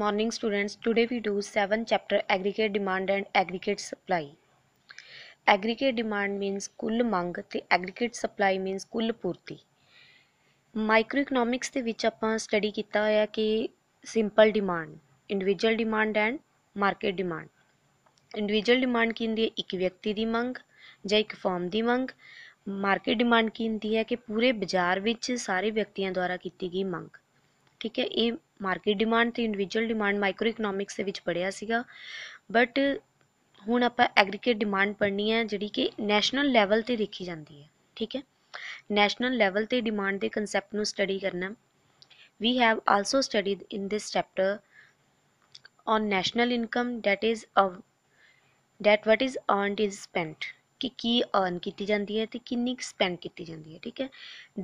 morning students today we do 7 chapter aggregate demand and aggregate supply aggregate demand means ਕੁੱਲ ਮੰਗ ਤੇ aggregate supply means ਕੁੱਲ ਪੂਰਤੀ ਮਾਈਕਰੋਇਕਨੋਮਿਕਸ ਦੇ ਵਿੱਚ ਆਪਾਂ ਸਟੱਡੀ ਕੀਤਾ ਹੋਇਆ ਕਿ simple demand individual demand and market demand individual demand ਕੀ ਹੁੰਦੀ ਹੈ ਇੱਕ ਵਿਅਕਤੀ ਦੀ ਮੰਗ ਜਾਂ ਇੱਕ ਫਰਮ ਦੀ ਮੰਗ ਮਾਰਕੀਟ ਡਿਮਾਂਡ ਕੀ ਹੁੰਦੀ ਹੈ ਕਿ ਪੂਰੇ ਬਾਜ਼ਾਰ ਵਿੱਚ ਸਾਰੇ ਵਿਅਕਤੀਆਂ ਦੁਆਰਾ ਕੀਤੀ ਗਈ ਮੰਗ ਠੀਕ ਹੈ ਇਹ ਮਾਰਕੀਟ ਡਿਮਾਂਡ ਤੇ ਇੰਡੀਵਿਜੂਅਲ ਡਿਮਾਂਡ ਮਾਈਕਰੋ ਇਕਨੋਮਿਕਸ ਦੇ ਵਿੱਚ ਪੜਿਆ ਸੀਗਾ ਬਟ ਹੁਣ ਆਪਾਂ ਐਗਰੀਗੇਟ ਡਿਮਾਂਡ ਪੜਨੀ ਹੈ ਜਿਹੜੀ ਕਿ ਨੈਸ਼ਨਲ ਲੈਵਲ ਤੇ ਦੇਖੀ ਜਾਂਦੀ ਹੈ ਠੀਕ ਹੈ ਨੈਸ਼ਨਲ ਲੈਵਲ ਤੇ ਡਿਮਾਂਡ ਦੇ ਕਨਸੈਪਟ ਨੂੰ ਸਟੱਡੀ ਕਰਨਾ ਵੀ have also studied in this chapter on national income that is a that what is earned is spent ਕਿ ਕੀ ਅਰਨ ਕੀਤੀ ਜਾਂਦੀ ਹੈ ਤੇ ਕਿੰਨੀ ਸਪੈਂਡ ਕੀਤੀ ਜਾਂਦੀ ਹੈ ਠੀਕ ਹੈ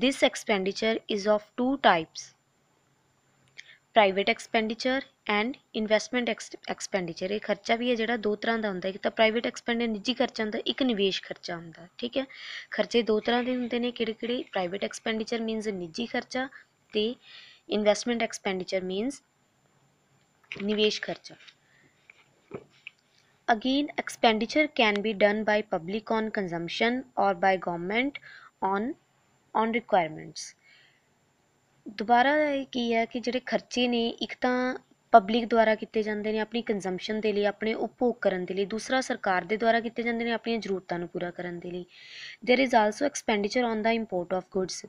this expenditure is of two types private expenditure and investment ex expenditure ये खर्चा भी है जो दो तरह का होंगे एक तो प्राइवेट एक्सपेंडिचर निजी खर्चा होंगे एक निवेश खर्चा होंगे ठीक है खर्चे दो तरह के होंगे ने कि प्राइवेट एक्सपेंडिचर मीनस निजी खर्चा तो इनवैसमेंट एक्सपेंडिचर मीनस निवेश खर्चा again expenditure can be done by public on consumption और by government on on requirements ਦੁਬਾਰਾ ਇਹ ਕੀ ਹੈ ਕਿ ਜਿਹੜੇ ਖਰਚੇ ਨੇ ਇੱਕ ਤਾਂ ਪਬਲਿਕ ਦੁਆਰਾ ਕੀਤੇ ਜਾਂਦੇ ਨੇ ਆਪਣੀ ਕੰਜ਼ੰਪਸ਼ਨ ਦੇ ਲਈ ਆਪਣੇ ਉਪਭੋਗ ਕਰਨ ਦੇ ਲਈ ਦੂਸਰਾ ਸਰਕਾਰ ਦੇ ਦੁਆਰਾ ਕੀਤੇ ਜਾਂਦੇ ਨੇ ਆਪਣੀਆਂ ਜ਼ਰੂਰਤਾਂ ਨੂੰ ਪੂਰਾ ਕਰਨ ਦੇ ਲਈ there is also expenditure on the import of goods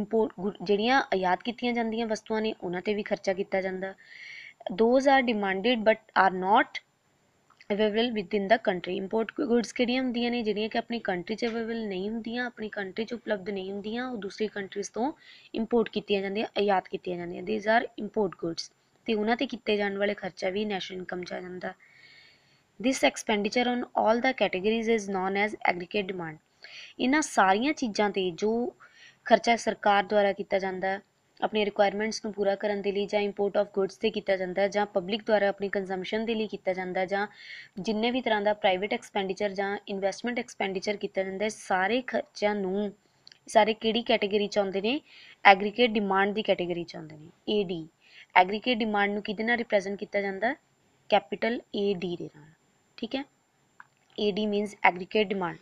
import ਜਿਹੜੀਆਂ ਆਯਾਤ ਕੀਤੀਆਂ ਜਾਂਦੀਆਂ ਵਸਤੂਆਂ ਨੇ ਉਹਨਾਂ ਤੇ ਵੀ ਖਰਚਾ ਕੀਤਾ ਜਾਂਦਾ those are demanded but are not available within the country import goods ਕਿਹੜੀਆਂ ਹੁੰਦੀਆਂ ਨੇ ਜਿਹੜੀਆਂ ਕਿ ਆਪਣੀ ਕੰਟਰੀ 'ਚ ਅਵੇਲੇਬਲ ਨਹੀਂ ਹੁੰਦੀਆਂ ਆਪਣੀ ਕੰਟਰੀ 'ਚ ਉਪਲਬਧ ਨਹੀਂ ਹੁੰਦੀਆਂ ਉਹ ਦੂਸਰੀ ਕੰਟਰੀਜ਼ ਤੋਂ ਇੰਪੋਰਟ ਕੀਤੀਆਂ ਜਾਂਦੀਆਂ ਆਯਾਤ ਕੀਤੀਆਂ ਜਾਂਦੀਆਂ ਦੀਸ ਆਰ ਇੰਪੋਰਟ ਗੁੱਡਸ ਤੇ ਉਹਨਾਂ ਤੇ ਕੀਤੇ ਜਾਣ ਵਾਲੇ ਖਰਚਾ ਵੀ ਨੈਸ਼ਨਲ ਇਨਕਮ 'ਚ ਆ ਜਾਂਦਾ this expenditure on all the categories is known as aggregate demand ਇਹਨਾਂ ਸਾਰੀਆਂ ਚੀਜ਼ਾਂ ਤੇ ਜੋ ਖਰਚਾ ਸਰਕਾਰ ਦੁਆਰਾ ਕੀਤਾ ਜਾਂਦਾ ਹੈ ਆਪਣੀ ਰਿਕੁਆਇਰਮੈਂਟਸ ਨੂੰ ਪੂਰਾ ਕਰਨ ਦੇ ਲਈ ਜਾਂ ਇੰਪੋਰਟ ਆਫ ਗੁੱਡਸ ਤੇ ਕੀਤਾ ਜਾਂਦਾ ਹੈ ਜਾਂ ਪਬਲਿਕ ਦੁਆਰਾ ਆਪਣੀ ਕੰਜ਼ੰਪਸ਼ਨ ਦੇ ਲਈ ਕੀਤਾ ਜਾਂਦਾ ਹੈ ਜਾਂ ਜਿੰਨੇ ਵੀ ਤਰ੍ਹਾਂ ਦਾ ਪ੍ਰਾਈਵੇਟ ਐਕਸਪੈਂਡੀਚਰ ਜਾਂ ਇਨਵੈਸਟਮੈਂਟ ਐਕਸਪੈਂਡੀਚਰ ਕੀਤਾ ਜਾਂਦਾ ਹੈ ਸਾਰੇ ਖਰਚਿਆਂ ਨੂੰ ਸਾਰੇ ਕਿਹੜੀ ਕੈਟਾਗਰੀ ਚ ਆਉਂਦੇ ਨੇ ਐਗਰੀਗੇਟ ਡਿਮਾਂਡ ਦੀ ਕੈਟਾਗਰੀ ਚ ਆਉਂਦੇ ਨੇ ਏਡੀ ਐਗਰੀਗੇਟ ਡਿਮਾਂਡ ਨੂੰ ਕਿਹਦੇ ਨਾਲ ਰਿਪਰੈਜ਼ੈਂਟ ਕੀਤਾ ਜਾਂਦਾ ਹੈ ਕੈਪੀਟਲ ਏਡੀ ਦੇ ਨਾਲ ਠੀਕ ਹੈ AD means aggregate demand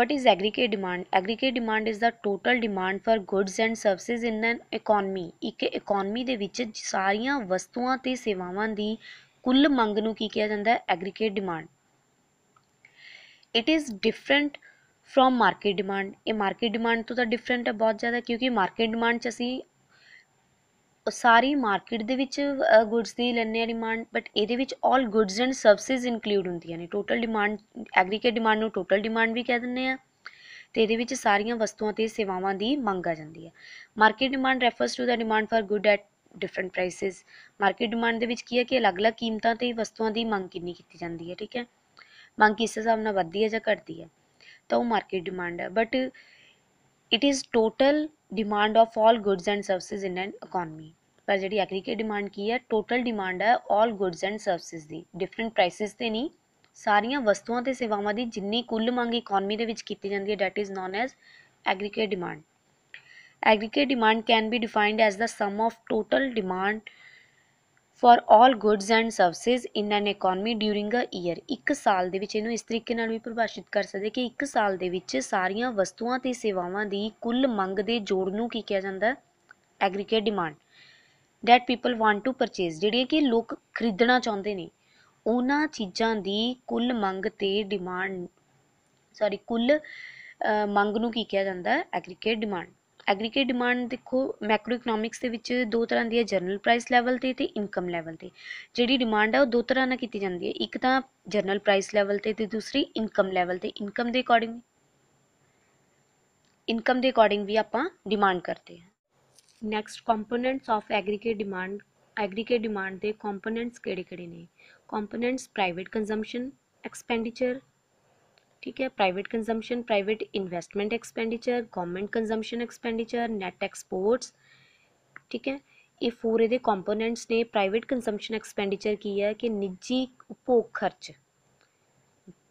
what is aggregate demand aggregate demand is the total demand for goods and services in an economy ਇੱਕ ਇਕਨੋਮੀ ਦੇ ਵਿੱਚ ਸਾਰੀਆਂ ਵਸਤੂਆਂ ਤੇ ਸੇਵਾਵਾਂ ਦੀ ਕੁੱਲ ਮੰਗ ਨੂੰ ਕੀ ਕਿਹਾ ਜਾਂਦਾ ਹੈ aggregate demand it is different from market demand ਇਹ ਮਾਰਕੀਟ ਡਿਮਾਂਡ ਤੋਂ ਤਾਂ ਡਿਫਰੈਂਟ ਹੈ ਬਹੁਤ ਜ਼ਿਆਦਾ ਕਿਉਂਕਿ ਮਾਰਕੀਟ ਡਿਮਾਂਡ 'ਚ ਅਸੀਂ ਸਾਰੀ ਮਾਰਕੀਟ ਦੇ ਵਿੱਚ ਗੁੱਡਸ ਦੀ ਲੈਣੇ ਆ ਡਿਮਾਂਡ ਬਟ ਇਹਦੇ ਵਿੱਚ 올 ਗੁੱਡਸ ਐਂਡ ਸਰਵਿਸਿਜ਼ ਇਨਕਲੂਡ ਹੁੰਦੀਆਂ ਨੇ ਟੋਟਲ ਡਿਮਾਂਡ ਐਗਰੀਗੇਟ ਡਿਮਾਂਡ ਨੂੰ ਟੋਟਲ ਡਿਮਾਂਡ ਵੀ ਕਹਿ ਦਿੰਦੇ ਆ ਤੇ ਇਹਦੇ ਵਿੱਚ ਸਾਰੀਆਂ ਵਸਤੂਆਂ ਤੇ ਸੇਵਾਵਾਂ ਦੀ ਮੰਗ ਆ ਜਾਂਦੀ ਹੈ market demand refers to the demand for good at different prices market demand ਦੇ ਵਿੱਚ ਕੀ ਹੈ ਕਿ ਅਲੱਗ-ਅਲੱਗ ਕੀਮਤਾਂ ਤੇ ਵਸਤੂਆਂ ਦੀ ਮੰਗ ਕਿੰਨੀ ਕੀਤੀ ਜਾਂਦੀ ਹੈ ਠੀਕ ਹੈ ਮੰਗ ਕਿਸ ਹਿਸਾਬ ਨਾਲ ਵੱਧਦੀ ਹੈ ਜਾਂ ਘਟਦੀ ਹੈ ਤਾਂ ਉਹ ਮਾਰਕੀਟ ਡਿਮਾਂਡ ਹੈ but it is total demand of all goods and services in an economy ਪਰ ਜਿਹੜੀ ਐਗਰੀਗੇਟ ਡਿਮਾਂਡ ਕੀ ਹੈ ਟੋਟਲ ਡਿਮਾਂਡ ਹੈ ਆਲ ਗੁੱਡਸ ਐਂਡ ਸਰਵਿਸਿਜ਼ ਦੀ ਡਿਫਰੈਂਟ ਪ੍ਰਾਈਸਿਸ ਤੇ ਨਹੀਂ ਸਾਰੀਆਂ ਵਸਤੂਆਂ ਤੇ ਸੇਵਾਵਾਂ ਦੀ ਜਿੰਨੀ ਕੁੱਲ ਮੰਗ ਇਕਨੋਮੀ ਦੇ ਵਿੱਚ ਕੀਤੀ ਜਾਂਦੀ ਹੈ that is known as aggregate demand aggregate demand can be defined as the sum of total demand for all goods and services in an economy during a year ਇੱਕ ਸਾਲ ਦੇ ਵਿੱਚ ਇਹਨੂੰ ਇਸ ਤਰੀਕੇ ਨਾਲ ਵੀ ਪਰਿਭਾਸ਼ਿਤ ਕਰ ਸਕਦੇ ਕਿ ਇੱਕ ਸਾਲ ਦੇ ਵਿੱਚ ਸਾਰੀਆਂ ਵਸਤੂਆਂ ਤੇ ਸੇਵਾਵਾਂ ਦੀ ਕੁੱਲ ਮੰਗ ਦੇ ਜੋੜ ਨੂੰ ਕੀ ਕਿਹਾ ਜਾਂਦਾ aggregate demand that people want to purchase ਜਿਹੜੀਆਂ ਕਿ ਲੋਕ ਖਰੀਦਣਾ ਚਾਹੁੰਦੇ ਨੇ ਉਹਨਾਂ ਚੀਜ਼ਾਂ ਦੀ ਕੁੱਲ ਮੰਗ ਤੇ ਡਿਮਾਂਡ ਸੌਰੀ ਕੁੱਲ ਮੰਗ ਨੂੰ ਕੀ ਕਿਹਾ ਜਾਂਦਾ ਐਗਰੀਗੇਟ ਡਿਮਾਂਡ ਐਗਰੀਗੇਟ ਡਿਮਾਂਡ ਦੇਖੋ ਮੈਕਰੋ ਇਕਨੋਮਿਕਸ ਦੇ ਵਿੱਚ ਦੋ ਤਰ੍ਹਾਂ ਦੀ ਹੈ ਜਨਰਲ ਪ੍ਰਾਈਸ ਲੈਵਲ ਤੇ ਤੇ ਇਨਕਮ ਲੈਵਲ ਤੇ ਜਿਹੜੀ ਡਿਮਾਂਡ ਹੈ ਉਹ ਦੋ ਤਰ੍ਹਾਂ ਨਾਲ ਕੀਤੀ ਜਾਂਦੀ ਹੈ ਇੱਕ ਤਾਂ ਜਨਰਲ ਪ੍ਰਾਈਸ ਲੈਵਲ ਤੇ ਤੇ ਦੂਸਰੀ ਇਨਕਮ ਲੈਵਲ ਤੇ ਇਨਕਮ ਦੇ ਅਕੋਰਡਿੰਗ ਇਨਕਮ ਦੇ ਅਕੋਰਡਿੰਗ ਵੀ ਆਪਾਂ ਡਿਮਾਂਡ ਕਰਦੇ ਹਾਂ next components of aggregate demand aggregate demand ਦੇ ਕੰਪੋਨੈਂਟਸ ਕਿਹੜੇ-ਕਿਹੜੇ ਨੇ ਕੰਪੋਨੈਂਟਸ ਪ੍ਰਾਈਵੇਟ ਕੰਜ਼ੰਪਸ਼ਨ ਐਕਸਪੈਂਡੀਚਰ ਠੀਕ ਹੈ private consumption private investment expenditure government consumption expenditure net exports ਠੀਕ ਹੈ ਇਹ ਫੋਰ ਇਹਦੇ ਕੰਪੋਨੈਂਟਸ ਨੇ ਪ੍ਰਾਈਵੇਟ ਕੰਜ਼ੰਪਸ਼ਨ ਐਕਸਪੈਂਡੀਚਰ ਕੀ ਹੈ ਕਿ ਨਿੱਜੀ ਉਪਭੋਗ ਖਰਚ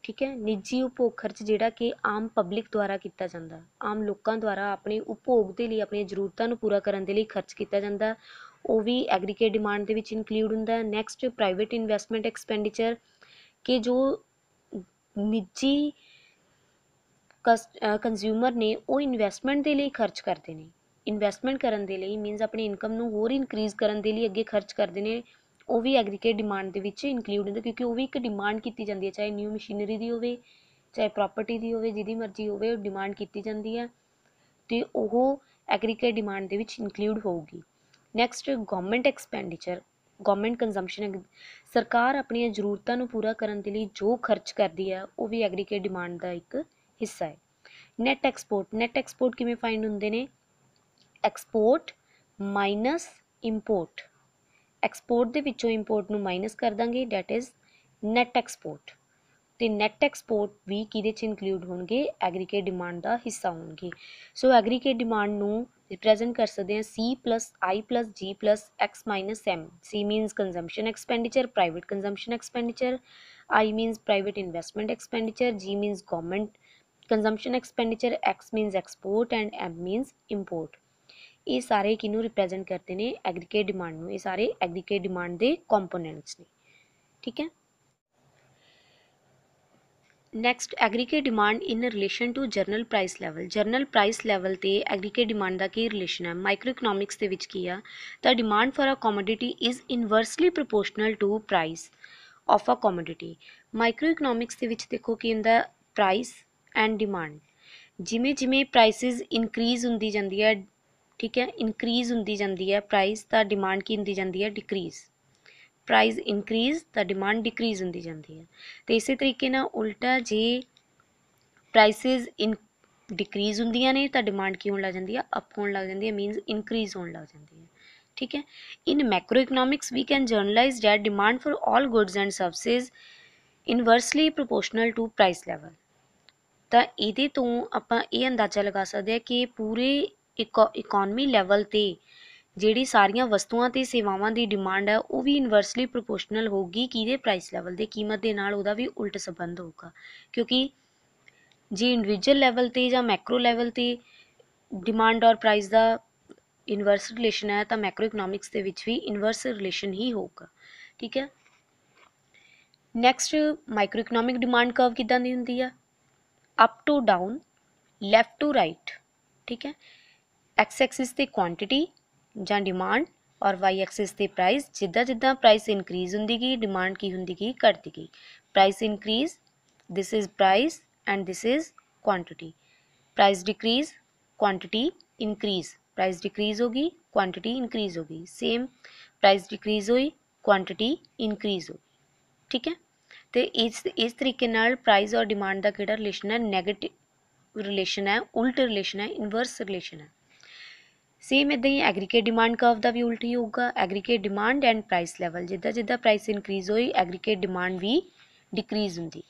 ਠੀਕ ਹੈ ਨਿੱਜੀ ਉਪਭੋਗ ਖਰਚ ਜਿਹੜਾ ਕਿ ਆਮ ਪਬਲਿਕ ਦੁਆਰਾ ਕੀਤਾ ਜਾਂਦਾ ਆਮ ਲੋਕਾਂ ਦੁਆਰਾ ਆਪਣੇ ਉਪਭੋਗ ਦੇ ਲਈ ਆਪਣੀਆਂ ਜ਼ਰੂਰਤਾਂ ਨੂੰ ਪੂਰਾ ਕਰਨ ਦੇ ਲਈ ਖਰਚ ਕੀਤਾ ਜਾਂਦਾ ਉਹ ਵੀ ਐਗਰੀਗੇਟ ਡਿਮਾਂਡ ਦੇ ਵਿੱਚ ਇਨਕਲੂਡ ਹੁੰਦਾ ਨੈਕਸਟ ਪ੍ਰਾਈਵੇਟ ਇਨਵੈਸਟਮੈਂਟ ਐਕਸਪੈਂਡੀਚਰ ਕਿ ਜੋ ਨਿੱਜੀ ਕੰਜ਼ਿਊਮਰ ਨੇ ਉਹ ਇਨਵੈਸਟਮੈਂਟ ਦੇ ਲਈ ਖਰਚ ਕਰਦੇ ਨੇ ਇਨਵੈਸਟਮੈਂਟ ਕਰਨ ਦੇ ਲਈ ਮੀਨਸ ਆਪਣੀ ਇਨਕਮ ਨੂੰ ਹੋਰ ਇਨਕਰੀਜ਼ ਕਰਨ ਦੇ ਲਈ ਅੱਗੇ ਖਰਚ ਕਰਦੇ ਨੇ ਉਹ ਵੀ ਐਗਰੀਕੇਟ ਡਿਮਾਂਡ ਦੇ ਵਿੱਚ ਇਨਕਲੂਡ ਹੁੰਦਾ ਕਿਉਂਕਿ ਉਹ ਵੀ ਇੱਕ ਡਿਮਾਂਡ ਕੀਤੀ ਜਾਂਦੀ ਹੈ ਚਾਹੇ ਨਿਊ ਮਸ਼ੀਨਰੀ ਦੀ ਹੋਵੇ ਚਾਹੇ ਪ੍ਰਾਪਰਟੀ ਦੀ ਹੋਵੇ ਜਿਹਦੀ ਮਰਜ਼ੀ ਹੋਵੇ ਉਹ ਡਿਮਾਂਡ ਕੀਤੀ ਜਾਂਦੀ ਹੈ ਤੇ ਉਹ ਐਗਰੀਕੇਟ ਡਿਮਾਂਡ ਦੇ ਵਿੱਚ ਇਨਕਲੂਡ ਹੋਊਗੀ next government expenditure government consumption ਸਰਕਾਰ ਆਪਣੀਆਂ ਜ਼ਰੂਰਤਾਂ ਨੂੰ ਪੂਰਾ ਕਰਨ ਦੇ ਲਈ ਜੋ ਖਰਚ ਕਰਦੀ ਹੈ ਉਹ ਵੀ ਐਗਰੀਗੇਟ ਡਿਮਾਂਡ ਦਾ ਇੱਕ ਹਿੱਸਾ ਹੈ ਨੈਟ ਐਕਸਪੋਰਟ ਨੈਟ ਐਕਸਪੋਰਟ ਕਿਵੇਂ ਫਾਈਂਡ ਹੁੰਦੇ ਨੇ ਐਕਸਪੋਰਟ ਮਾਈਨਸ ਇੰਪੋਰਟ ਐਕਸਪੋਰਟ ਦੇ ਵਿੱਚੋਂ ਇੰਪੋਰਟ ਨੂੰ ਮਾਈਨਸ ਕਰ ਦਾਂਗੇ ਥੈਟ ਇਜ਼ ਨੈਟ ਐਕਸਪੋਰਟ ਤੇ ਨੈਟ ਐਕਸਪੋਰਟ ਵੀ ਕਿਹਦੇ ਚ ਇਨਕਲੂਡ ਹੋਣਗੇ ਐਗਰੀਗੇਟ ਡਿਮਾਂਡ ਦਾ ਹਿੱਸਾ ਹੋਣਗੇ ਸੋ ਐਗਰੀਗੇਟ ਡਿਮਾਂਡ ਨੂੰ ਰਿਪਰੈਜ਼ੈਂਟ ਕਰ ਸਕਦੇ ਹਾਂ C I G X M C means consumption expenditure private consumption expenditure I means private investment expenditure G means government consumption expenditure X means export and M means import ਇਹ ਸਾਰੇ ਕਿਨੂੰ represent ਕਰਦੇ ਨੇ aggregate demand ਨੂੰ ਇਹ ਸਾਰੇ aggregate demand ਦੇ components ਨੇ ਠੀਕ ਹੈ next aggregate demand in relation to general price level general price level ਤੇ ਐਗਰੀਗੇਟ ਡਿਮਾਂਡ ਦਾ ਕੀ ਰਿਲੇਸ਼ਨ ਹੈ ਮਾਈਕਰੋ ਇਕਨੋਮਿਕਸ ਦੇ ਵਿੱਚ ਕੀ ਆ ਤਾਂ demand for a commodity is inversely proportional to price of a commodity micro economics ਦੇ ਵਿੱਚ ਦੇਖੋ ਕੀ ਹੁੰਦਾ ਪ੍ਰਾਈਸ ਐਂਡ ਡਿਮਾਂਡ ਜਿਵੇਂ ਜਿਵੇਂ ਪ੍ਰਾਈਸਿਸ ਇਨਕਰੀਜ਼ ਹੁੰਦੀ ਜਾਂਦੀ ਹੈ ਠੀਕ ਹੈ ਇਨਕਰੀਜ਼ ਹੁੰਦੀ ਜਾਂਦੀ ਹੈ ਪ੍ਰਾਈਸ ਤਾਂ ਡਿਮਾਂਡ ਕੀ ਹੁੰਦੀ ਜਾਂਦੀ ਹੈ ਡਿਕਰੀਜ਼ ਪ੍ਰਾਈਸ ਇਨਕਰੀਜ਼ ਤਾਂ ਡਿਮਾਂਡ ਡਿਕਰੀਜ਼ ਹੁੰਦੀ ਜਾਂਦੀ ਹੈ ਤੇ ਇਸੇ ਤਰੀਕੇ ਨਾਲ ਉਲਟਾ ਜੇ ਪ੍ਰਾਈਸਿਸ ਇਨ ਡਿਕਰੀਜ਼ ਹੁੰਦੀਆਂ ਨੇ ਤਾਂ ਡਿਮਾਂਡ ਕੀ ਹੋਣ ਲੱਗ ਜਾਂਦੀ ਹੈ ਅਪ ਹੋਣ ਲੱਗ ਜਾਂਦੀ ਹੈ ਮੀਨਸ ਇਨਕਰੀਜ਼ ਹੋਣ ਲੱਗ ਜਾਂਦੀ ਹੈ ਠੀਕ ਹੈ in macroeconomics we can generalize that demand for all goods and services inversely proportional to price level ਤਾਂ ਇਹਦੇ ਤੋਂ ਆਪਾਂ ਇਹ ਅੰਦਾਜ਼ਾ ਲਗਾ ਸਕਦੇ ਹਾਂ ਕਿ ਪੂਰੇ ਇਕਨੋਮੀ ਲੈਵਲ ਤੇ ਜਿਹੜੀ ਸਾਰੀਆਂ ਵਸਤੂਆਂ ਤੇ ਸੇਵਾਵਾਂ ਦੀ ਡਿਮਾਂਡ ਹੈ ਉਹ ਵੀ ਇਨਵਰਸਲੀ ਪ੍ਰੋਪੋਰਸ਼ਨਲ ਹੋਊਗੀ ਕਿਹਦੇ ਪ੍ਰਾਈਸ ਲੈਵਲ ਦੇ ਕੀਮਤ ਦੇ ਨਾਲ ਉਹਦਾ ਵੀ ਉਲਟ ਸੰਬੰਧ ਹੋਊਗਾ ਕਿਉਂਕਿ ਜੇ ਇੰਡੀਵਿਜੂਅਲ ਲੈਵਲ ਤੇ ਜਾਂ ਮੈਕਰੋ ਲੈਵਲ ਤੇ ਡਿਮਾਂਡ ਔਰ ਪ੍ਰਾਈਸ ਦਾ ਇਨਵਰਸ ਰਿਲੇਸ਼ਨ ਹੈ ਤਾਂ ਮੈਕਰੋ ਇਕਨੋਮਿਕਸ ਦੇ ਵਿੱਚ ਵੀ ਇਨਵਰਸ ਰਿਲੇਸ਼ਨ ਹੀ ਹੋਊਗਾ ਠੀਕ ਹੈ next microeconomic demand curve ਕਿਦਾਂ ਦੀ ਹੁੰਦੀ ਆ up to down left to right ਠੀਕ ਹੈ ਐਕਸ ਐਕਸਿਸ ਤੇ ਕੁਆਂਟੀਟੀ ज डिमांड और वाई एक्सिस से प्राइस जिदा जिदा प्राइस इनक्रीज़ होंगी गई डिमांड की होंगी गई घटती गई price increase this is price and this is quantity price decrease quantity increase price decrease होगी क्वान्टिटी इनक्रीज होगी सेम प्राइस डिक्रीज हुई क्वान्टिटी इनक्रीज होगी ठीक है तो इस इस तरीके प्राइज़ और डिमांड का कि रिलेशन है नैगेटिव रिलेशन है उल्ट रिलेशन है इनवर्स रिलेशन है ਸੇਮ ਇਦਾਂ ਹੀ ਐਗਰੀਗੇਟ ਡਿਮਾਂਡ ਕਰਵ ਦਾ ਵੀ ਉਲਟ ਹੀ ਹੋਊਗਾ aggregate demand and price level ਜਿੱਦਾਂ ਜਿੱਦਾਂ ਪ੍ਰਾਈਸ ਇਨਕਰੀਜ਼ ਹੋਈ ਐਗਰੀਗੇਟ ਡਿਮਾਂਡ ਵੀ ਡਿਕਰੀਜ਼ ਹੁੰਦੀ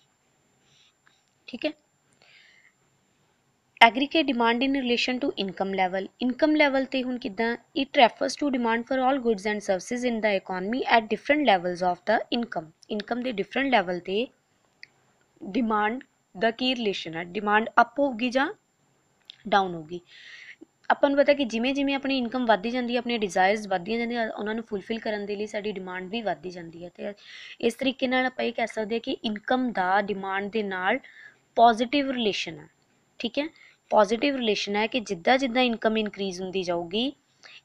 ਠੀਕ ਹੈ aggregate demand in relation to income level income level ਤੇ ਹੁਣ ਕਿਦਾਂ it refers to demand for all goods and services in the economy at different levels of the income income ਦੇ different level ਤੇ demand ਦਾ ਕੀ relation ਹੈ demand up ਹੋਊਗੀ ਜਾਂ ਡਾਊਨ ਹੋਊਗੀ ਆਪਾਂ ਨੂੰ ਪਤਾ ਕਿ ਜਿਵੇਂ ਜਿਵੇਂ ਆਪਣੀ ਇਨਕਮ ਵੱਧਦੀ ਜਾਂਦੀ ਹੈ ਆਪਣੇ ਡਿਜ਼ਾਇਰਸ ਵੱਧਦੀਆਂ ਜਾਂਦੀਆਂ ਉਹਨਾਂ ਨੂੰ ਫੁੱਲਫਿਲ ਕਰਨ ਦੇ ਲਈ ਸਾਡੀ ਡਿਮਾਂਡ ਵੀ ਵੱਧਦੀ ਜਾਂਦੀ ਹੈ ਤੇ ਇਸ ਤਰੀਕੇ ਨਾਲ ਆਪਾਂ ਇਹ ਕਹਿ ਸਕਦੇ ਹਾਂ ਕਿ ਇਨਕਮ ਦਾ ਡਿਮਾਂਡ ਦੇ ਨਾਲ ਪੋਜ਼ਿਟਿਵ ਰਿਲੇਸ਼ਨ ਹੈ ਠੀਕ ਹੈ ਪੋਜ਼ਿਟਿਵ ਰਿਲੇਸ਼ਨ ਹੈ ਕਿ ਜਿੱਦਾਂ ਜਿੱਦਾਂ ਇਨਕਮ ਇਨਕਰੀਜ਼ ਹੁੰਦੀ ਜਾਊਗੀ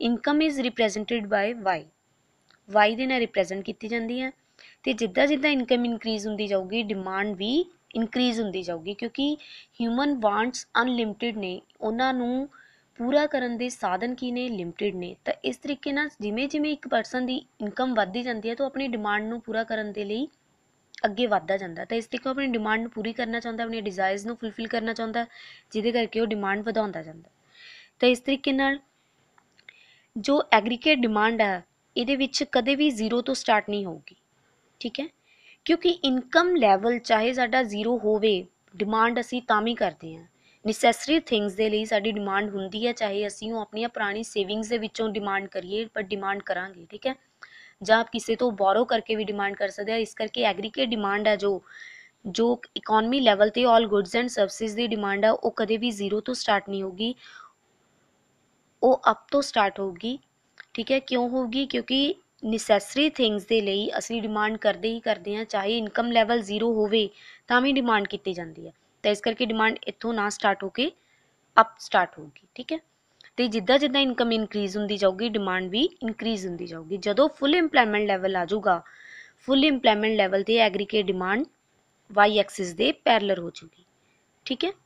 income is represented by Y Y ਦੇ ਨਾਲ ਰਿਪਰੈਜ਼ੈਂਟ ਕੀਤੀ ਜਾਂਦੀ ਹੈ ਤੇ ਜਿੱਦਾਂ ਜਿੱਦਾਂ ਇਨਕਮ ਇਨਕਰੀਜ਼ ਹੁੰਦੀ ਜਾਊਗੀ ਡਿਮਾਂਡ ਵੀ ਇਨਕਰੀਜ਼ ਹੁੰਦੀ ਜਾਊਗੀ ਕਿਉਂਕਿ ਹਿਊਮਨ ਵਾਂਟਸ ਅਨਲਿਮਟਿਡ ਨੇ ਉਹਨਾਂ ਨੂੰ ਪੂਰਾ ਕਰਨ ਦੇ ਸਾਧਨ ਕੀ ਨੇ ਲਿਮਟਿਡ ਨੇ ਤਾਂ ਇਸ ਤਰੀਕੇ ਨਾਲ ਜਿਵੇਂ ਜਿਵੇਂ ਇੱਕ ਪਰਸਨ ਦੀ ਇਨਕਮ ਵੱਧਦੀ ਜਾਂਦੀ ਹੈ ਤਾਂ ਆਪਣੀ ਡਿਮਾਂਡ ਨੂੰ ਪੂਰਾ ਕਰਨ ਦੇ ਲਈ ਅੱਗੇ ਵੱਧਦਾ ਜਾਂਦਾ ਤਾਂ ਇਸ ਤਰੀਕੇ ਆਪਣੀ ਡਿਮਾਂਡ ਨੂੰ ਪੂਰੀ ਕਰਨਾ ਚਾਹੁੰਦਾ ਆਪਣੇ ਡਿਜ਼ਾਇਰਸ ਨੂੰ ਫੁੱਲਫਿਲ ਕਰਨਾ ਚਾਹੁੰਦਾ ਜਿਹਦੇ ਕਰਕੇ ਉਹ ਡਿਮਾਂਡ ਵਧਾਉਂਦਾ ਜਾਂਦਾ ਤਾਂ ਇਸ ਤਰੀਕੇ ਨਾਲ ਜੋ ਐਗਰੀਗੇਟ ਡਿਮਾਂਡ ਹੈ ਇਹਦੇ ਵਿੱਚ ਕਦੇ ਵੀ ਜ਼ੀਰੋ ਤੋਂ ਸਟਾਰਟ ਨਹੀਂ ਹੋਊਗੀ ਠੀਕ ਹੈ ਕਿਉਂਕਿ ਇਨਕਮ ਲੈਵਲ ਚਾਹੇ ਸਾਡਾ ਜ਼ੀਰੋ ਹੋਵੇ ਡਿਮਾਂਡ ਅਸੀਂ ਤਾਂ ਵੀ ਕਰਦੇ ਹਾਂ ਨੈਸੈਸਰੀ ਥਿੰਗਸ ਦੇ ਲਈ ਸਾਡੀ ਡਿਮਾਂਡ ਹੁੰਦੀ ਹੈ ਚਾਹੇ ਅਸੀਂ ਉਹ ਆਪਣੀਆਂ ਪੁਰਾਣੀ ਸੇਵਿੰਗਸ ਦੇ ਵਿੱਚੋਂ ਡਿਮਾਂਡ ਕਰੀਏ ਪਰ ਡਿਮਾਂਡ ਕਰਾਂਗੇ ਠੀਕ ਹੈ ਜਾਂ ਆਪ ਕਿਸੇ ਤੋਂ ਬੋਰੋ ਕਰਕੇ ਵੀ ਡਿਮਾਂਡ ਕਰ ਸਕਦੇ ਆ ਇਸ ਕਰਕੇ ਐਗਰੀਗੇਟ ਡਿਮਾਂਡ ਹੈ ਜੋ ਜੋ ਇਕਨੋਮੀ ਲੈਵਲ ਤੇ 올 ਗੁੱਡਸ ਐਂਡ ਸਰਵਿਸਿਜ਼ ਦੀ ਡਿਮਾਂਡ ਆ ਉਹ ਕਦੇ ਵੀ ਜ਼ੀਰੋ ਤੋਂ ਸਟਾਰਟ ਨਹੀਂ ਹੋਗੀ ਉਹ ਅਪ ਤੋਂ ਸਟਾਰਟ ਹੋਗੀ ਠੀਕ ਹੈ ਕਿਉਂ ਹੋਗੀ ਕਿਉਂਕਿ ਨੈਸੈਸਰੀ ਥਿੰਗਸ ਦੇ ਲਈ ਅਸੀਂ ਡਿਮਾਂਡ ਕਰਦੇ ਹੀ ਕਰਦੇ ਹਾਂ ਚਾਹੇ ਇਨਕਮ ਲੈਵਲ ਜ਼ੀਰੋ ਹੋਵੇ ਤਾਂ ਵੀ ਡਿਮਾਂਡ ਕੀਤੀ ਜਾਂਦੀ ਹੈ ਤਾਂ ਇਸ ਕਰਕੇ ਡਿਮਾਂਡ ਇੱਥੋਂ ਨਾ ਸਟਾਰਟ ਹੋ ਕੇ ਅਪ ਸਟਾਰਟ ਹੋਊਗੀ ਠੀਕ ਹੈ ਤੇ ਜਿੱਦਾਂ ਜਿੱਦਾਂ ਇਨਕਮ ਇਨਕਰੀਜ਼ ਹੁੰਦੀ ਜਾਊਗੀ ਡਿਮਾਂਡ ਵੀ ਇਨਕਰੀਜ਼ ਹੁੰਦੀ ਜਾਊਗੀ ਜਦੋਂ ਫੁੱਲ ਏਮਪਲੋਇਮੈਂਟ ਲੈਵਲ ਆ ਜਾਊਗਾ ਫੁੱਲ ਏਮਪਲੋਇਮੈਂਟ ਲੈਵਲ ਤੇ ਐਗਰੀਗੇਟ ਡਿਮਾਂਡ y ਐਕਸਿਸ ਦੇ ਪੈਰਲਲ ਹੋ ਜਾਊਗੀ ਠੀਕ ਹੈ